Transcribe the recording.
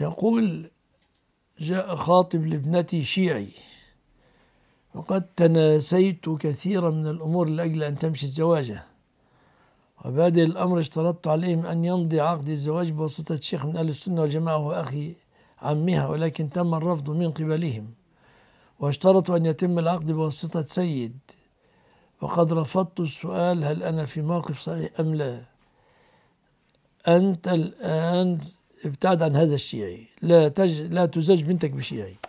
يقول جاء خاطب لابنتي شيعي وقد تناسيت كثيرا من الأمور لأجل أن تمشي الزواجة وبادئ الأمر اشترطت عليهم أن يمضي عقد الزواج بواسطة شيخ من أهل السنة والجماعة وأخي عمها ولكن تم الرفض من قبلهم واشترطوا أن يتم العقد بواسطة سيد وقد رفضت السؤال هل أنا في موقف صحيح أم لا أنت الآن ابتعد عن هذا الشيعي لا تج لا تزج بنتك بشيعي